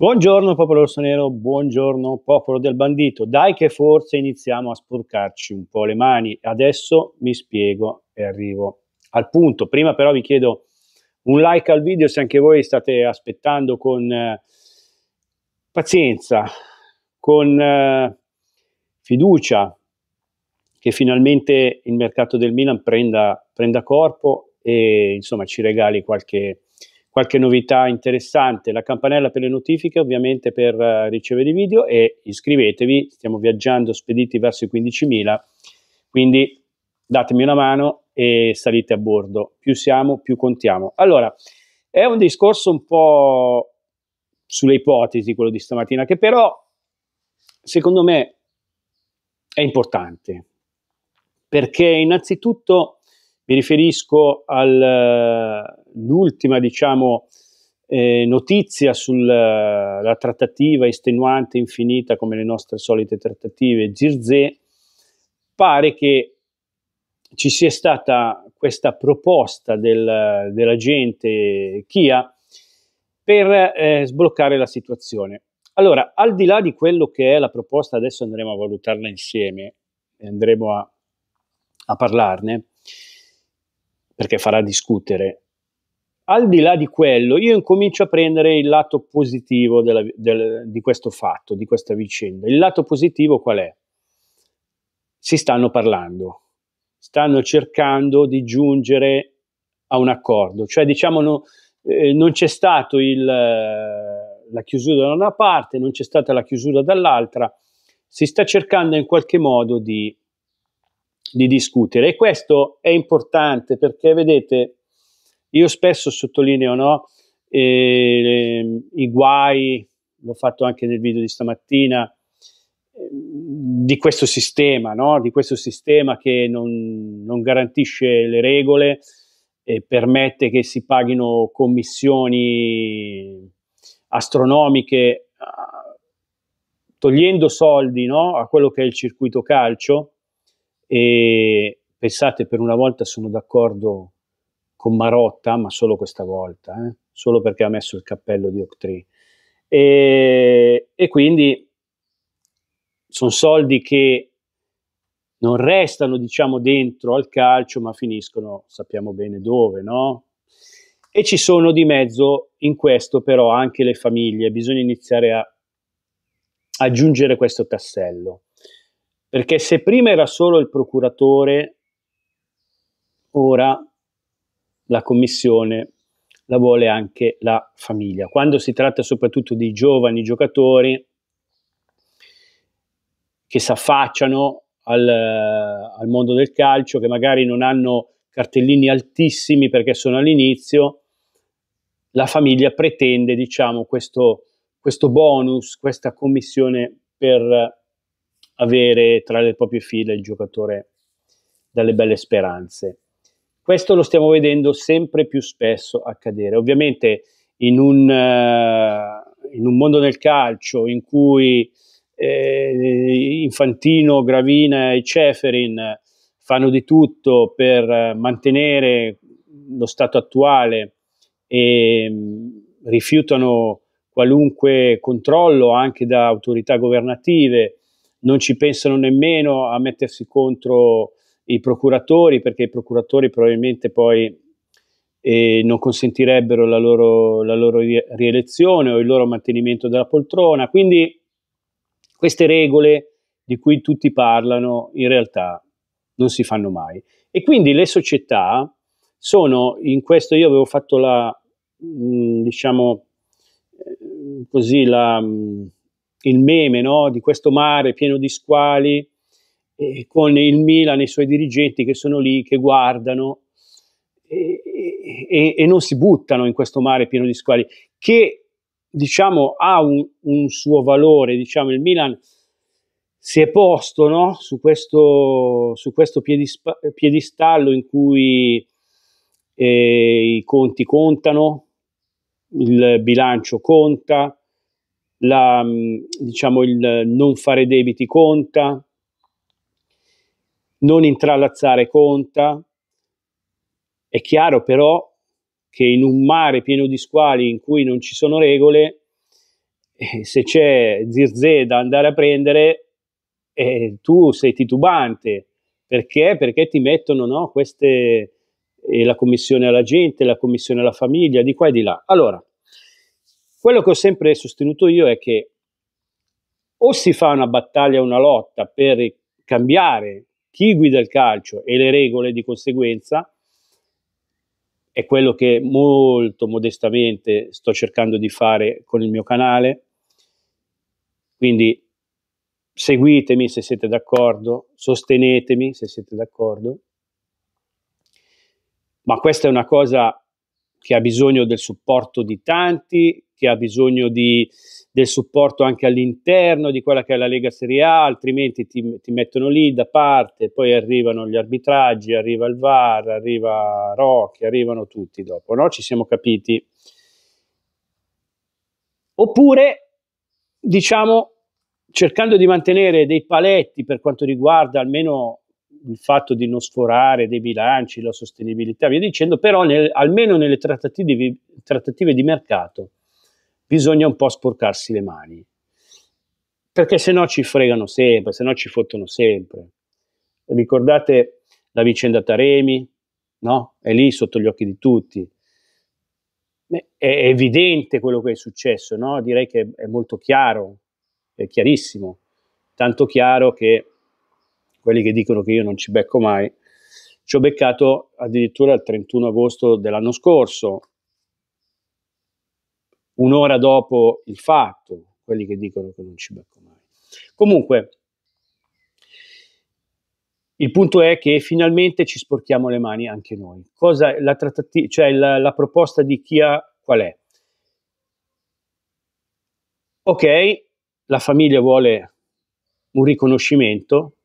Buongiorno popolo rossonero, buongiorno popolo del bandito. Dai che forse iniziamo a sporcarci un po' le mani. Adesso mi spiego e arrivo al punto. Prima però vi chiedo un like al video se anche voi state aspettando con eh, pazienza, con eh, fiducia che finalmente il mercato del Milan prenda, prenda corpo e insomma ci regali qualche qualche novità interessante, la campanella per le notifiche ovviamente per uh, ricevere i video e iscrivetevi, stiamo viaggiando spediti verso i 15.000, quindi datemi una mano e salite a bordo, più siamo più contiamo. Allora, è un discorso un po' sulle ipotesi quello di stamattina, che però secondo me è importante, perché innanzitutto mi riferisco all'ultima, eh, diciamo, eh, notizia sulla trattativa estenuante, infinita, come le nostre solite trattative, Zirze, pare che ci sia stata questa proposta del, dell'agente Kia per eh, sbloccare la situazione. Allora, al di là di quello che è la proposta, adesso andremo a valutarla insieme e andremo a, a parlarne, perché farà discutere. Al di là di quello, io incomincio a prendere il lato positivo della, del, di questo fatto, di questa vicenda. Il lato positivo qual è? Si stanno parlando, stanno cercando di giungere a un accordo, cioè diciamo no, eh, non c'è stata la chiusura da una parte, non c'è stata la chiusura dall'altra, si sta cercando in qualche modo di di discutere. E questo è importante perché, vedete, io spesso sottolineo no, eh, i guai, l'ho fatto anche nel video di stamattina, ehm, di questo sistema, no? di questo sistema che non, non garantisce le regole e permette che si paghino commissioni astronomiche togliendo soldi no? a quello che è il circuito calcio e pensate, per una volta sono d'accordo con Marotta, ma solo questa volta, eh? solo perché ha messo il cappello di Octree. E, e quindi sono soldi che non restano, diciamo, dentro al calcio, ma finiscono, sappiamo bene dove, no? E ci sono di mezzo in questo però anche le famiglie, bisogna iniziare a aggiungere questo tassello. Perché se prima era solo il procuratore, ora la commissione la vuole anche la famiglia. Quando si tratta soprattutto di giovani giocatori che si affacciano al, al mondo del calcio, che magari non hanno cartellini altissimi perché sono all'inizio, la famiglia pretende diciamo, questo, questo bonus, questa commissione per avere tra le proprie file il giocatore dalle belle speranze. Questo lo stiamo vedendo sempre più spesso accadere. Ovviamente in un, uh, in un mondo del calcio in cui eh, Infantino, Gravina e Ceferin fanno di tutto per mantenere lo stato attuale e mh, mm, rifiutano qualunque controllo anche da autorità governative non ci pensano nemmeno a mettersi contro i procuratori, perché i procuratori probabilmente poi eh, non consentirebbero la loro, la loro rielezione o il loro mantenimento della poltrona. Quindi queste regole di cui tutti parlano in realtà non si fanno mai. E quindi le società sono in questo, io avevo fatto la, mm, diciamo, eh, così la mm, il meme no, di questo mare pieno di squali, eh, con il Milan e i suoi dirigenti che sono lì, che guardano e, e, e, non si buttano in questo mare pieno di squali, che diciamo ha un, un suo valore, diciamo il Milan si è posto no, su questo, su questo piedispa, piedistallo in cui eh, i conti contano, il bilancio conta, la, mm, diciamo, il non fare debiti conta, non intralazzare conta. È chiaro però che in un mare pieno di squali in cui non ci sono regole, eh, se c'è Zirze da andare a prendere, eh, tu sei titubante. Perché? Perché ti mettono no, queste, eh, la commissione alla gente, la commissione alla famiglia, di qua e di là. Allora, quello che ho sempre sostenuto io è che o si fa una battaglia, una lotta per cambiare chi guida il calcio e le regole di conseguenza, è quello che molto modestamente sto cercando di fare con il mio canale. Quindi seguitemi se siete d'accordo, sostenetemi se siete d'accordo. Ma questa è una cosa che ha bisogno del supporto di tanti, che ha bisogno di, del supporto anche all'interno di quella che è la Lega Serie A, altrimenti ti, ti, mettono lì da parte, poi arrivano gli arbitraggi, arriva il VAR, arriva Rocchi, arrivano tutti dopo, no? Ci siamo capiti. Oppure, diciamo, cercando di mantenere dei paletti per quanto riguarda almeno il fatto di non sforare dei bilanci, la sostenibilità, via dicendo, però nel, almeno nelle trattative, trattative di mercato bisogna un po' sporcarsi le mani, perché se no ci fregano sempre, se no ci fottono sempre. Ricordate la vicenda Taremi, no? È lì sotto gli occhi di tutti. È, è evidente quello che è successo, no? Direi che è molto chiaro, è chiarissimo, tanto chiaro che quelli che dicono che io non ci becco mai, ci ho beccato addirittura il 31 agosto dell'anno scorso, un'ora dopo il fatto, quelli che dicono che non ci becco mai. Comunque, il punto è che finalmente ci sporchiamo le mani anche noi. Cosa, la, trattati- cioè la, la proposta di Kia qual è? Ok, la famiglia vuole un riconoscimento,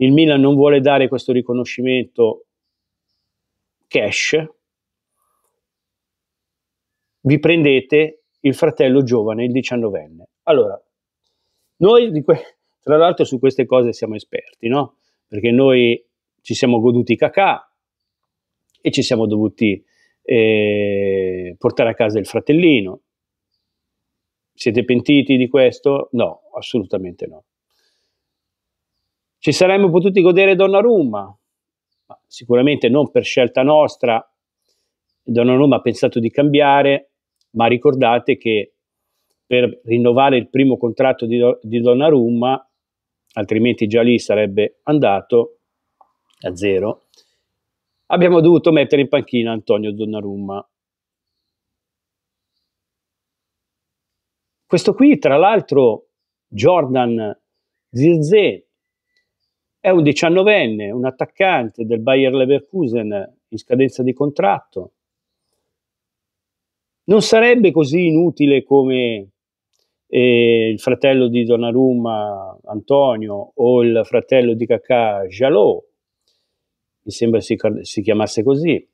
il Milan non vuole dare questo riconoscimento cash, vi prendete il fratello giovane, il 19enne. Allora, noi que- tra l'altro su queste cose siamo esperti, no? Perché noi ci siamo goduti cacà e ci siamo dovuti eh, portare a casa il fratellino. Siete pentiti di questo? No, assolutamente no. Ci saremmo potuti godere Donnarumma, ma sicuramente non per scelta nostra. Donnarumma ha pensato di cambiare, ma ricordate che per rinnovare il primo contratto di, di Donnarumma, altrimenti già lì sarebbe andato a zero, abbiamo dovuto mettere in panchina Antonio Donnarumma. Questo qui, tra l'altro, Jordan Zirze è un diciannovenne, un attaccante del Bayer Leverkusen in scadenza di contratto. Non sarebbe così inutile come eh, il fratello di Donnarumma Antonio o il fratello di Cacà Jalot, mi sembra si, si chiamasse così,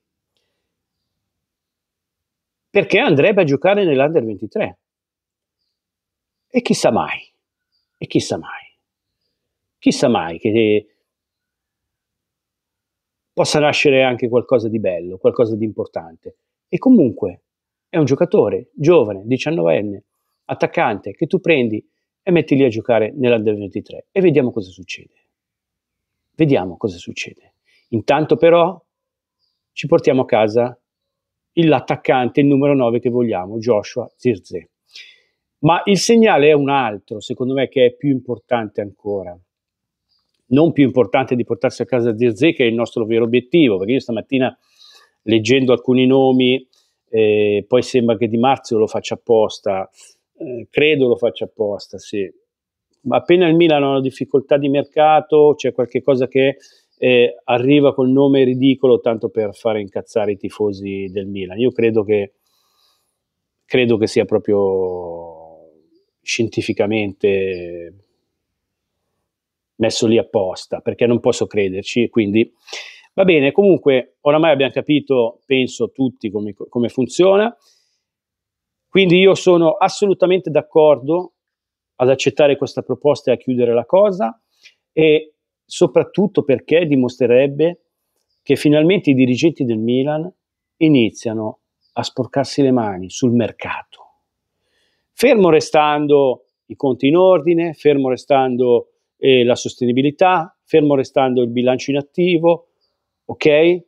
perché andrebbe a giocare nell'Under 23. E chissà mai, e chissà mai chissà mai che eh, possa nascere anche qualcosa di bello, qualcosa di importante. E comunque è un giocatore giovane, 19enne, attaccante, che tu prendi e metti lì a giocare nell'Under 23 e vediamo cosa succede. Vediamo cosa succede. Intanto però ci portiamo a casa l'attaccante, il numero 9 che vogliamo, Joshua Zirze. Ma il segnale è un altro, secondo me, che è più importante ancora non più importante di portarsi a casa Zirze, che è il nostro vero obiettivo, perché io stamattina leggendo alcuni nomi, eh, poi sembra che Di Marzio lo faccia apposta, eh, credo lo faccia apposta, sì. Ma appena il Milano ha una difficoltà di mercato, c'è qualche cosa che eh, arriva col nome ridicolo tanto per fare incazzare i tifosi del Milan. Io credo che, credo che sia proprio scientificamente messo lì apposta, perché non posso crederci e quindi va bene, comunque oramai abbiamo capito, penso tutti, come, come funziona. Quindi io sono assolutamente d'accordo ad accettare questa proposta e a chiudere la cosa e soprattutto perché dimostrerebbe che finalmente i dirigenti del Milan iniziano a sporcarsi le mani sul mercato. Fermo restando i conti in ordine, fermo restando e la sostenibilità, fermo restando il bilancio inattivo, ok?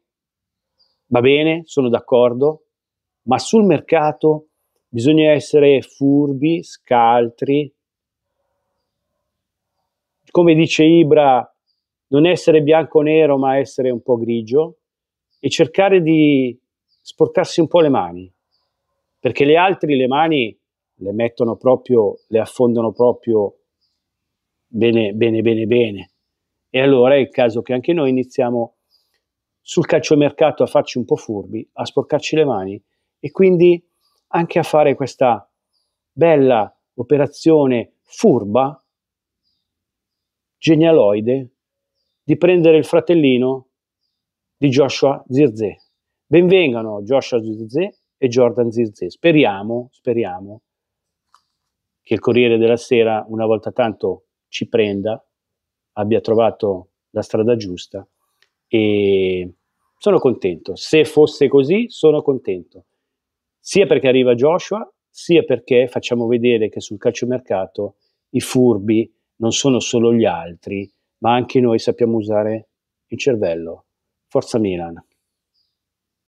Va bene, sono d'accordo, ma sul mercato bisogna essere furbi, scaltri. Come dice Ibra, non essere bianco-nero, ma essere un po' grigio e cercare di sporcarsi un po' le mani, perché le altre le mani le mettono proprio, le affondano proprio bene, bene, bene, bene. E allora è il caso che anche noi iniziamo sul calciomercato a farci un po' furbi, a sporcarci le mani e quindi anche a fare questa bella operazione furba, genialoide, di prendere il fratellino di Joshua Zirze. Benvengano Joshua Zirze e Jordan Zirze. Speriamo, speriamo che il Corriere della Sera una volta tanto ci prenda, abbia trovato la strada giusta e sono contento. Se fosse così, sono contento. Sia perché arriva Joshua, sia perché facciamo vedere che sul calciomercato i furbi non sono solo gli altri, ma anche noi sappiamo usare il cervello. Forza Milan.